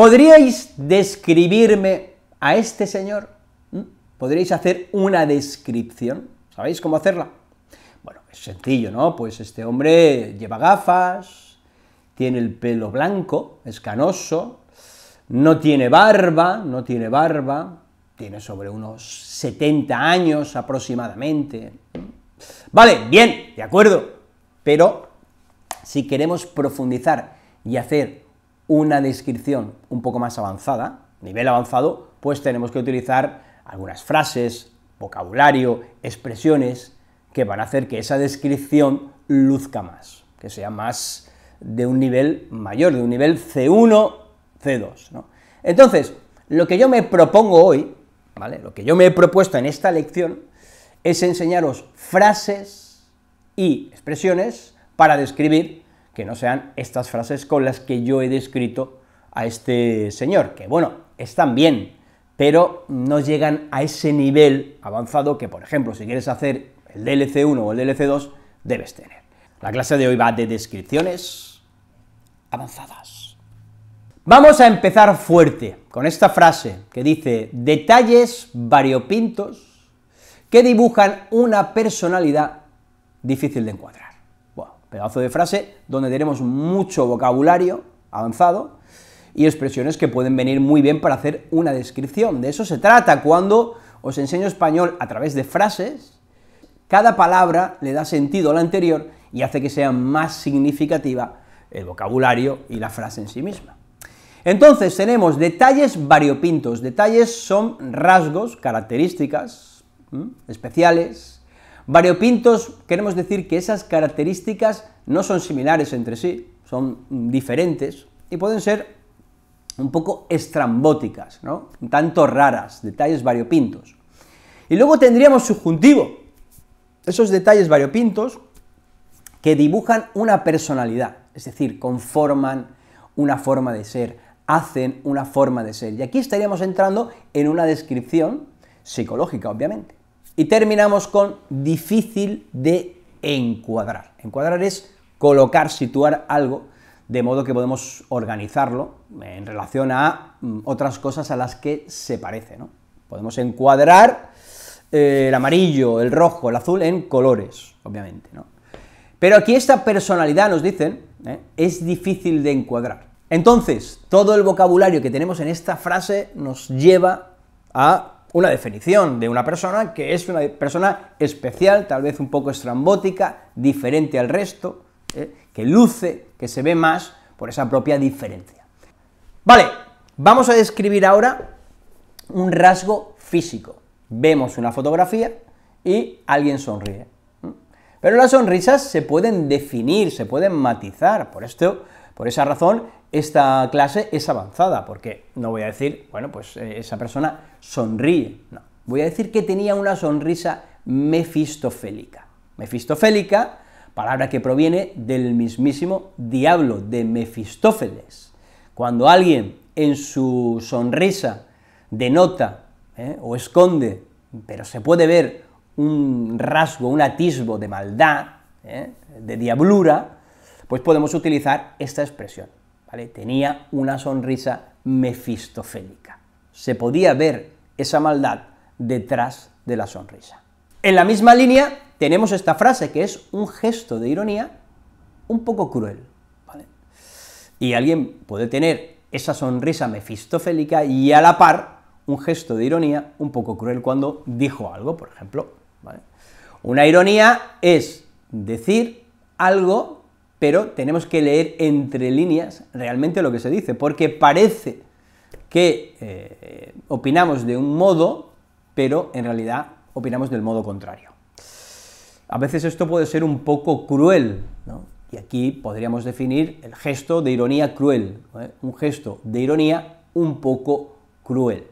¿Podríais describirme a este señor? ¿Mm? ¿Podríais hacer una descripción? ¿Sabéis cómo hacerla? Bueno, es sencillo, ¿no? Pues este hombre lleva gafas, tiene el pelo blanco, es canoso, no tiene barba, no tiene barba, tiene sobre unos 70 años aproximadamente. Vale, bien, de acuerdo, pero si queremos profundizar y hacer una descripción un poco más avanzada, nivel avanzado, pues tenemos que utilizar algunas frases, vocabulario, expresiones que van a hacer que esa descripción luzca más, que sea más de un nivel mayor, de un nivel C1, C2. ¿no? Entonces, lo que yo me propongo hoy, ¿vale? Lo que yo me he propuesto en esta lección es enseñaros frases y expresiones para describir que no sean estas frases con las que yo he descrito a este señor, que bueno, están bien, pero no llegan a ese nivel avanzado que, por ejemplo, si quieres hacer el DLC1 o el DLC2, debes tener. La clase de hoy va de descripciones avanzadas. Vamos a empezar fuerte con esta frase que dice detalles variopintos que dibujan una personalidad difícil de encuadrar pedazo de frase donde tenemos mucho vocabulario avanzado y expresiones que pueden venir muy bien para hacer una descripción. De eso se trata cuando os enseño español a través de frases, cada palabra le da sentido a la anterior y hace que sea más significativa el vocabulario y la frase en sí misma. Entonces tenemos detalles variopintos, detalles son rasgos, características especiales, Variopintos, queremos decir que esas características no son similares entre sí, son diferentes y pueden ser un poco estrambóticas, ¿no? tanto raras, detalles variopintos. Y luego tendríamos subjuntivo, esos detalles variopintos que dibujan una personalidad, es decir, conforman una forma de ser, hacen una forma de ser. Y aquí estaríamos entrando en una descripción psicológica, obviamente. Y terminamos con difícil de encuadrar. Encuadrar es colocar, situar algo, de modo que podemos organizarlo en relación a mm, otras cosas a las que se parece. ¿no? Podemos encuadrar eh, el amarillo, el rojo, el azul en colores, obviamente. ¿no? Pero aquí esta personalidad, nos dicen, ¿eh? es difícil de encuadrar. Entonces, todo el vocabulario que tenemos en esta frase nos lleva a una definición de una persona que es una persona especial, tal vez un poco estrambótica, diferente al resto, ¿eh? que luce, que se ve más por esa propia diferencia. Vale, vamos a describir ahora un rasgo físico. Vemos una fotografía y alguien sonríe. Pero las sonrisas se pueden definir, se pueden matizar, por esto, por esa razón esta clase es avanzada, porque no voy a decir, bueno, pues eh, esa persona sonríe, no. Voy a decir que tenía una sonrisa mefistofélica. Mefistofélica, palabra que proviene del mismísimo diablo, de Mefistófeles. Cuando alguien en su sonrisa denota eh, o esconde, pero se puede ver un rasgo, un atisbo de maldad, eh, de diablura, pues podemos utilizar esta expresión. Tenía una sonrisa mefistofélica. Se podía ver esa maldad detrás de la sonrisa. En la misma línea tenemos esta frase que es un gesto de ironía un poco cruel. Y alguien puede tener esa sonrisa mefistofélica y a la par un gesto de ironía un poco cruel cuando dijo algo, por ejemplo. Una ironía es decir algo pero tenemos que leer entre líneas realmente lo que se dice, porque parece que eh, opinamos de un modo, pero en realidad opinamos del modo contrario. A veces esto puede ser un poco cruel, ¿no? y aquí podríamos definir el gesto de ironía cruel, ¿eh? un gesto de ironía un poco cruel.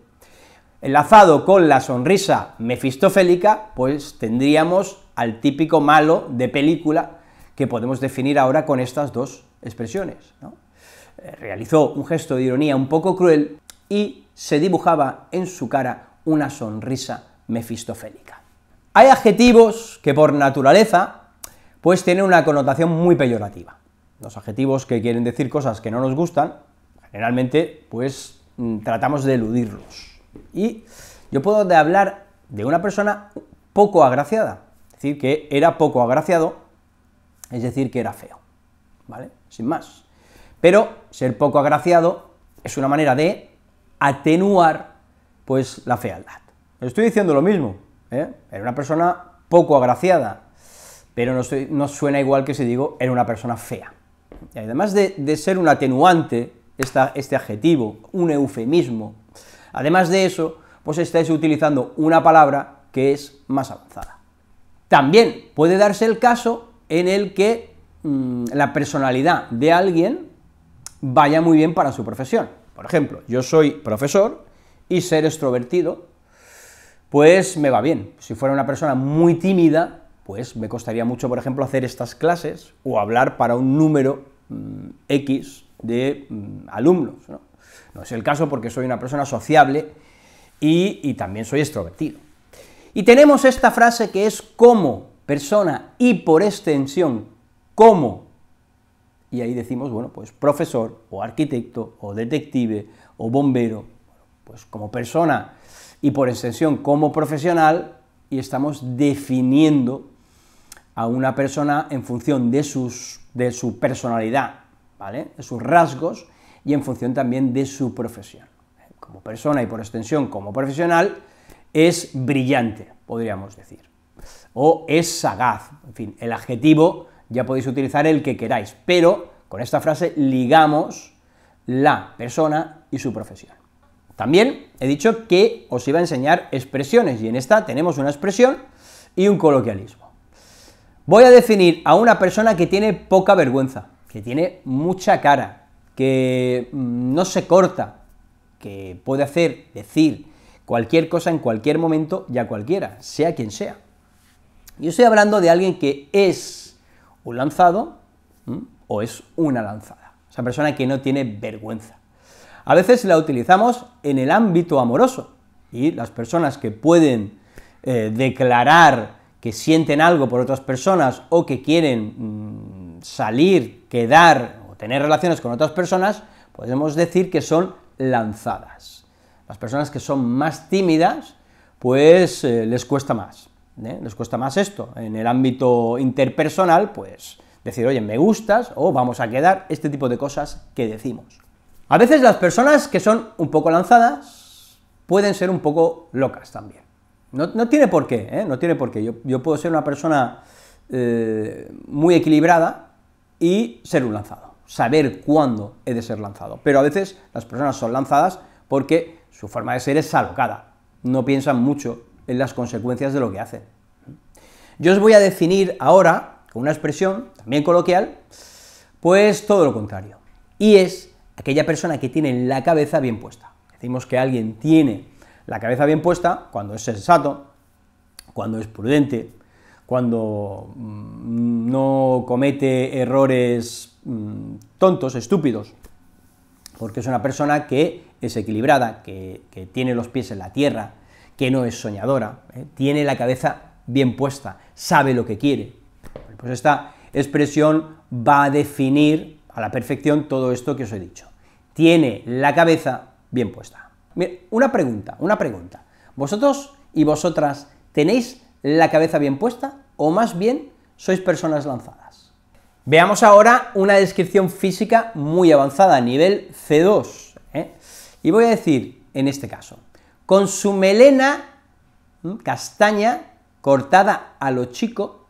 Enlazado con la sonrisa mefistofélica, pues tendríamos al típico malo de película que podemos definir ahora con estas dos expresiones. Eh, realizó un gesto de ironía un poco cruel y se dibujaba en su cara una sonrisa mefistofélica. Hay adjetivos que por naturaleza pues tienen una connotación muy peyorativa. Los adjetivos que quieren decir cosas que no nos gustan, generalmente pues mm, tratamos de eludirlos. Y yo puedo hablar de una persona poco agraciada, es decir, que era poco agraciado es decir, que era feo, ¿vale? Sin más. Pero ser poco agraciado es una manera de atenuar, pues, la fealdad. Estoy diciendo lo mismo, ¿eh? Era una persona poco agraciada, pero no, suena igual que si digo era una persona fea. Y además de, ser un atenuante, este adjetivo, un eufemismo, además de eso, pues estáis utilizando una palabra que es más avanzada. También puede darse el caso en el que mm, la personalidad de alguien vaya muy bien para su profesión. Por ejemplo, yo soy profesor y ser extrovertido, pues me va bien. Si fuera una persona muy tímida, pues me costaría mucho, por ejemplo, hacer estas clases o hablar para un número mm, X de mm, alumnos. ¿no? es el caso porque soy una persona sociable y, y también soy extrovertido. Y tenemos esta frase que es cómo persona y por extensión como. Y ahí decimos, bueno, pues profesor o arquitecto o detective o bombero, pues como persona y por extensión como profesional y estamos definiendo a una persona en función de, sus, de su personalidad, ¿vale? De sus rasgos y en función también de su profesión. Como persona y por extensión como profesional es brillante, podríamos decir o es sagaz. En fin, el adjetivo ya podéis utilizar el que queráis, pero con esta frase ligamos la persona y su profesión. También he dicho que os iba a enseñar expresiones y en esta tenemos una expresión y un coloquialismo. Voy a definir a una persona que tiene poca vergüenza, que tiene mucha cara, que mm, no se corta, que puede hacer, decir cualquier cosa en cualquier momento ya a cualquiera, sea quien sea. Yo estoy hablando de alguien que es un lanzado o es una lanzada. Esa persona que no tiene vergüenza. A veces la utilizamos en el ámbito amoroso y las personas que pueden eh, declarar que sienten algo por otras personas o que quieren mm, salir, quedar o tener relaciones con otras personas, podemos decir que son lanzadas. Las personas que son más tímidas, pues eh, les cuesta más nos ¿eh? cuesta más esto. En el ámbito interpersonal, pues decir, oye, me gustas o vamos a quedar, este tipo de cosas que decimos. A veces las personas que son un poco lanzadas pueden ser un poco locas también. No, tiene por qué, ¿eh? no tiene por qué. Yo, puedo ser una persona eh, muy equilibrada y ser un lanzado, saber cuándo he de ser lanzado. Pero a veces las personas son lanzadas porque su forma de ser es alocada, no piensan mucho en las consecuencias de lo que hace. Yo os voy a definir ahora, con una expresión también coloquial, pues todo lo contrario. Y es aquella persona que tiene la cabeza bien puesta. Decimos que alguien tiene la cabeza bien puesta cuando es sensato, cuando es prudente, cuando mm, no comete errores mm, tontos, estúpidos, porque es una persona que es equilibrada, que, que tiene los pies en la tierra, que no es soñadora, ¿eh? tiene la cabeza bien puesta, sabe lo que quiere. Pues esta expresión va a definir a la perfección todo esto que os he dicho. Tiene la cabeza bien puesta. una pregunta, una pregunta. ¿Vosotros y vosotras tenéis la cabeza bien puesta o más bien sois personas lanzadas? Veamos ahora una descripción física muy avanzada, nivel C2. ¿eh? Y voy a decir, en este caso, con su melena castaña cortada a lo chico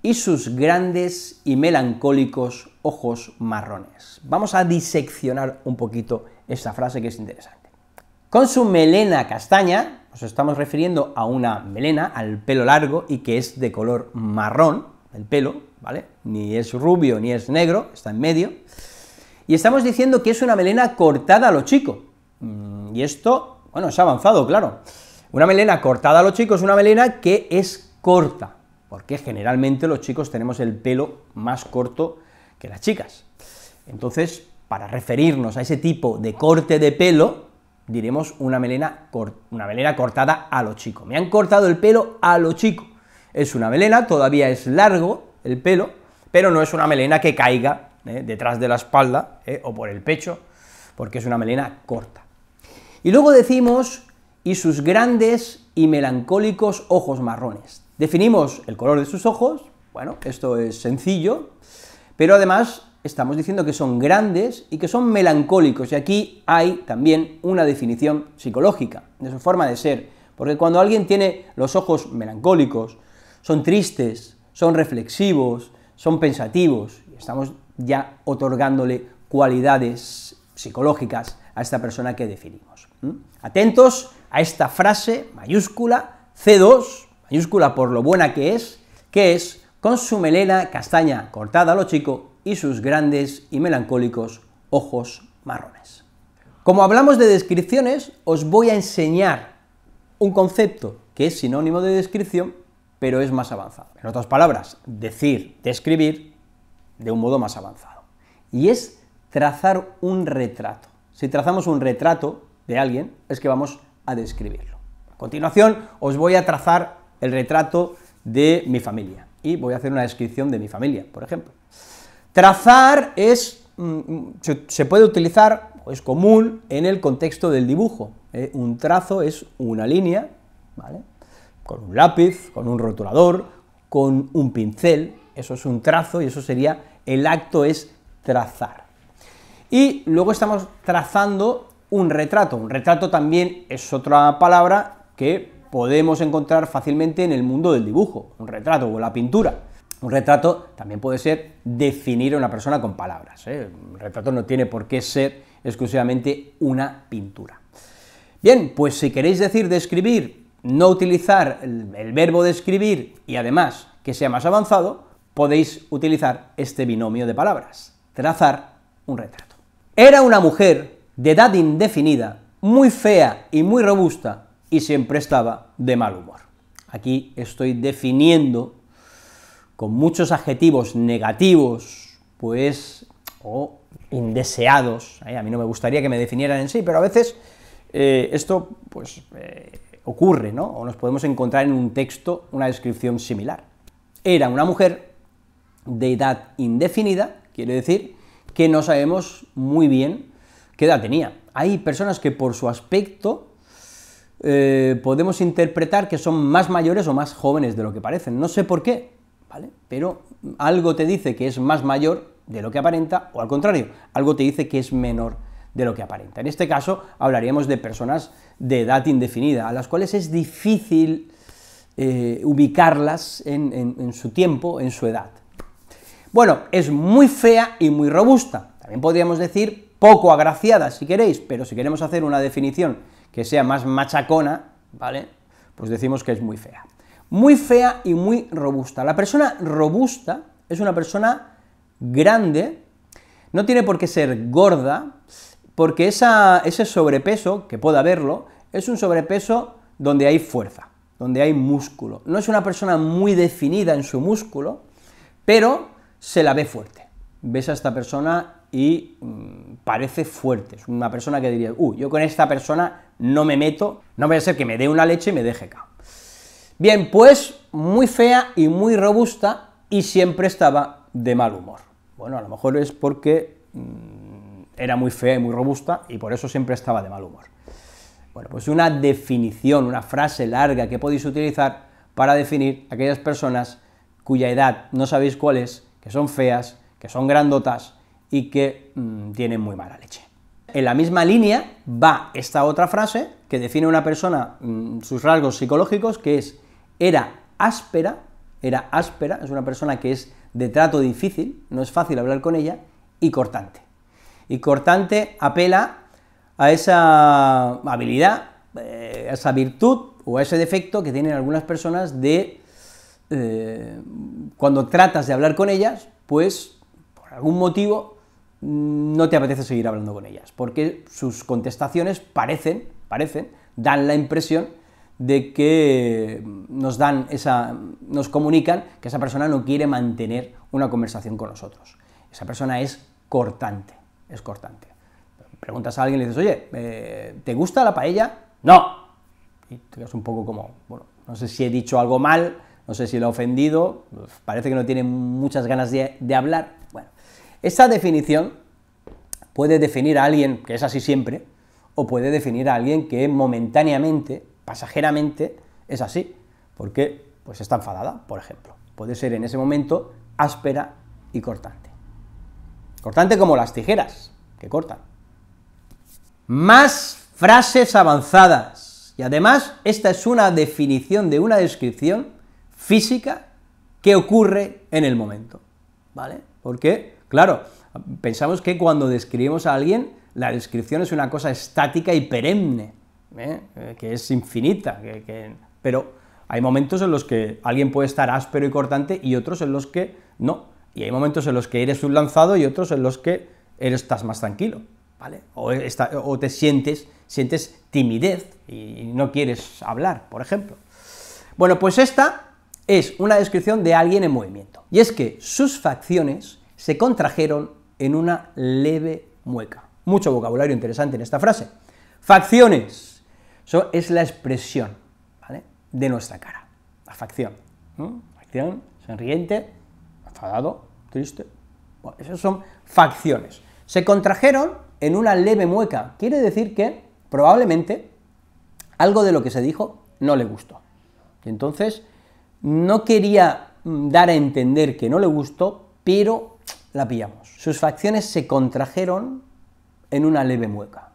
y sus grandes y melancólicos ojos marrones. Vamos a diseccionar un poquito esta frase que es interesante. Con su melena castaña, nos estamos refiriendo a una melena, al pelo largo y que es de color marrón, el pelo, ¿vale? Ni es rubio ni es negro, está en medio. Y estamos diciendo que es una melena cortada a lo chico. Mm, y esto bueno, se ha avanzado, claro. Una melena cortada a los chicos, una melena que es corta, porque generalmente los chicos tenemos el pelo más corto que las chicas. Entonces, para referirnos a ese tipo de corte de pelo, diremos una melena, una melena cortada a los chicos. Me han cortado el pelo a los chicos. Es una melena, todavía es largo el pelo, pero no es una melena que caiga eh, detrás de la espalda eh, o por el pecho, porque es una melena corta. Y luego decimos, y sus grandes y melancólicos ojos marrones. Definimos el color de sus ojos, bueno, esto es sencillo, pero además estamos diciendo que son grandes y que son melancólicos, y aquí hay también una definición psicológica de su forma de ser, porque cuando alguien tiene los ojos melancólicos, son tristes, son reflexivos, son pensativos, estamos ya otorgándole cualidades psicológicas a esta persona que definimos. Atentos a esta frase mayúscula C2, mayúscula por lo buena que es, que es con su melena castaña cortada a lo chico y sus grandes y melancólicos ojos marrones. Como hablamos de descripciones, os voy a enseñar un concepto que es sinónimo de descripción, pero es más avanzado. En otras palabras, decir, describir de un modo más avanzado. Y es trazar un retrato. Si trazamos un retrato, de alguien es que vamos a describirlo. A continuación os voy a trazar el retrato de mi familia y voy a hacer una descripción de mi familia, por ejemplo. Trazar es, mm, mm, se puede utilizar, es común en el contexto del dibujo. ¿eh? Un trazo es una línea, ¿vale? Con un lápiz, con un rotulador, con un pincel, eso es un trazo y eso sería, el acto es trazar. Y luego estamos trazando un retrato. Un retrato también es otra palabra que podemos encontrar fácilmente en el mundo del dibujo, un retrato o la pintura. Un retrato también puede ser definir a una persona con palabras. ¿eh? Un retrato no tiene por qué ser exclusivamente una pintura. Bien, pues si queréis decir describir, no utilizar el, verbo describir y además que sea más avanzado, podéis utilizar este binomio de palabras. Trazar un retrato. Era una mujer de edad indefinida, muy fea y muy robusta, y siempre estaba de mal humor. Aquí estoy definiendo con muchos adjetivos negativos, pues, o indeseados, ¿eh? a mí no me gustaría que me definieran en sí, pero a veces eh, esto, pues, eh, ocurre, ¿no? O nos podemos encontrar en un texto una descripción similar. Era una mujer de edad indefinida, quiere decir que no sabemos muy bien ¿Qué edad tenía? Hay personas que por su aspecto eh, podemos interpretar que son más mayores o más jóvenes de lo que parecen. No sé por qué, ¿vale? Pero algo te dice que es más mayor de lo que aparenta, o al contrario, algo te dice que es menor de lo que aparenta. En este caso hablaríamos de personas de edad indefinida, a las cuales es difícil eh, ubicarlas en su tiempo, en su edad. Bueno, es muy fea y muy robusta. También podríamos decir poco agraciada si queréis, pero si queremos hacer una definición que sea más machacona, ¿vale? Pues decimos que es muy fea. Muy fea y muy robusta. La persona robusta es una persona grande, no tiene por qué ser gorda, porque ese sobrepeso, que pueda haberlo, es un sobrepeso donde hay fuerza, donde hay músculo. No es una persona muy definida en su músculo, pero se la ve fuerte. Ves a esta persona y mm, parece fuerte. Es una persona que diría, uh, yo con esta persona no me meto, no vaya a ser que me dé una leche y me deje cao. Bien, pues muy fea y muy robusta y siempre estaba de mal humor. Bueno, a lo mejor es porque mm, era muy fea y muy robusta y por eso siempre estaba de mal humor. Bueno, pues una definición, una frase larga que podéis utilizar para definir aquellas personas cuya edad no sabéis cuál es, que son feas, que son grandotas, y que mm, tiene tienen muy mala leche. En la misma línea va esta otra frase que define a una persona mm, sus rasgos psicológicos, que es era áspera, era áspera, es una persona que es de trato difícil, no es fácil hablar con ella, y cortante. Y cortante apela a esa habilidad, eh, a esa virtud o a ese defecto que tienen algunas personas de eh, cuando tratas de hablar con ellas, pues por algún motivo no te apetece seguir hablando con ellas, porque sus contestaciones parecen, parecen, dan la impresión de que nos dan esa, nos comunican que esa persona no quiere mantener una conversación con nosotros. Esa persona es cortante, es cortante. Preguntas a alguien y le dices, oye, eh, ¿te gusta la paella? No. Y te quedas un poco como, bueno, no sé si he dicho algo mal, no sé si lo he ofendido, parece que no tiene muchas ganas de, de hablar. Bueno, esta definición puede definir a alguien que es así siempre, o puede definir a alguien que momentáneamente, pasajeramente, es así, porque pues está enfadada, por ejemplo. Puede ser en ese momento áspera y cortante. Cortante como las tijeras, que cortan. Más frases avanzadas. Y además, esta es una definición de una descripción física que ocurre en el momento, ¿vale? Porque Claro, pensamos que cuando describimos a alguien, la descripción es una cosa estática y perenne, ¿eh? Eh, que es infinita, pero hay momentos en los que alguien puede estar áspero y cortante y otros en los que no. Y hay momentos en los que eres un lanzado y otros en los que eres, estás más tranquilo, ¿vale? O, o te sientes, sientes timidez y no quieres hablar, por ejemplo. Bueno, pues esta es una descripción de alguien en movimiento. Y es que sus facciones se contrajeron en una leve mueca. Mucho vocabulario interesante en esta frase. Facciones. Eso es la expresión ¿vale? de nuestra cara. La facción. Facción, sonriente, enfadado, triste. Bueno, esas son facciones. Se contrajeron en una leve mueca. Quiere decir que probablemente algo de lo que se dijo no le gustó. entonces no quería mm, dar a entender que no le gustó, pero la pillamos. Sus facciones se contrajeron en una leve mueca.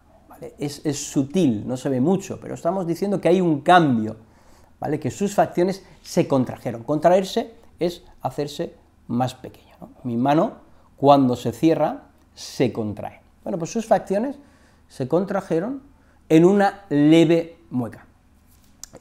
Es, sutil, no se ve mucho, pero estamos diciendo que hay un cambio, ¿vale? que sus facciones se contrajeron. Contraerse es hacerse más pequeño. Mi mano, cuando se cierra, se contrae. Bueno, pues sus facciones se contrajeron en una leve mueca.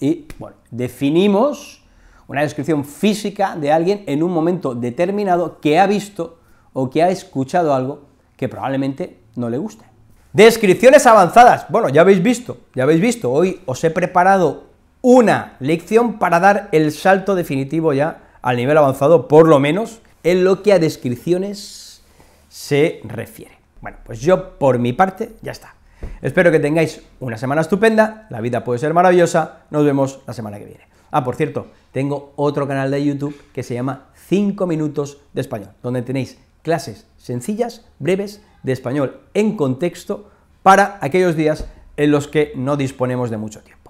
Y bueno, definimos una descripción física de alguien en un momento determinado que ha visto o que ha escuchado algo que probablemente no le guste. Descripciones avanzadas. Bueno, ya habéis visto, ya habéis visto, hoy os he preparado una lección para dar el salto definitivo ya al nivel avanzado, por lo menos en lo que a descripciones se refiere. Bueno, pues yo por mi parte ya está. Espero que tengáis una semana estupenda, la vida puede ser maravillosa, nos vemos la semana que viene. Ah, por cierto, tengo otro canal de YouTube que se llama 5 minutos de español, donde tenéis clases sencillas, breves, de español en contexto para aquellos días en los que no disponemos de mucho tiempo.